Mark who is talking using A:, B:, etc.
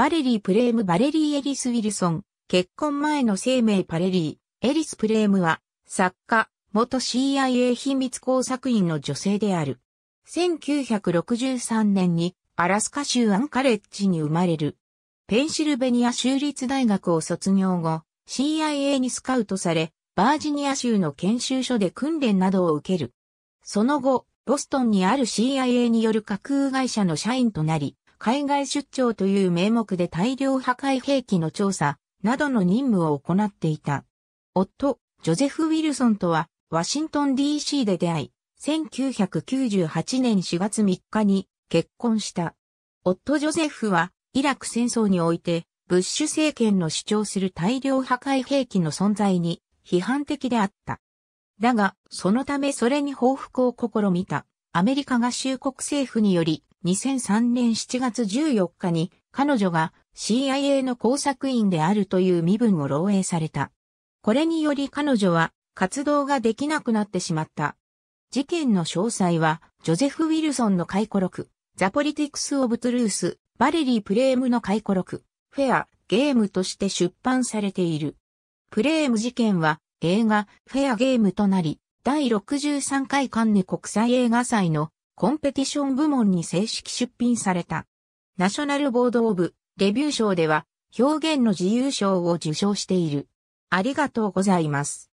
A: バレリー・プレーム・バレリー・エリス・ウィルソン、結婚前の生命パレリー、エリス・プレームは、作家、元 CIA 秘密工作員の女性である。1963年に、アラスカ州アンカレッジに生まれる。ペンシルベニア州立大学を卒業後、CIA にスカウトされ、バージニア州の研修所で訓練などを受ける。その後、ボストンにある CIA による架空会社の社員となり、海外出張という名目で大量破壊兵器の調査などの任務を行っていた。夫、ジョゼフ・ウィルソンとは、ワシントン DC で出会い、1998年4月3日に結婚した。夫ジョゼフは、イラク戦争において、ブッシュ政権の主張する大量破壊兵器の存在に批判的であった。だが、そのためそれに報復を試みた、アメリカ合衆国政府により、2003年7月14日に彼女が CIA の工作員であるという身分を漏洩された。これにより彼女は活動ができなくなってしまった。事件の詳細は、ジョゼフ・ウィルソンの回顧録、ザ・ポリティクス・オブ・トゥルース、バレリー・プレームの回顧録、フェア、ゲームとして出版されている。プレーム事件は映画、フェアゲームとなり、第63回カンヌ国際映画祭のコンペティション部門に正式出品された。ナショナルボードオブレビュー賞では表現の自由賞を受賞している。ありがとうございます。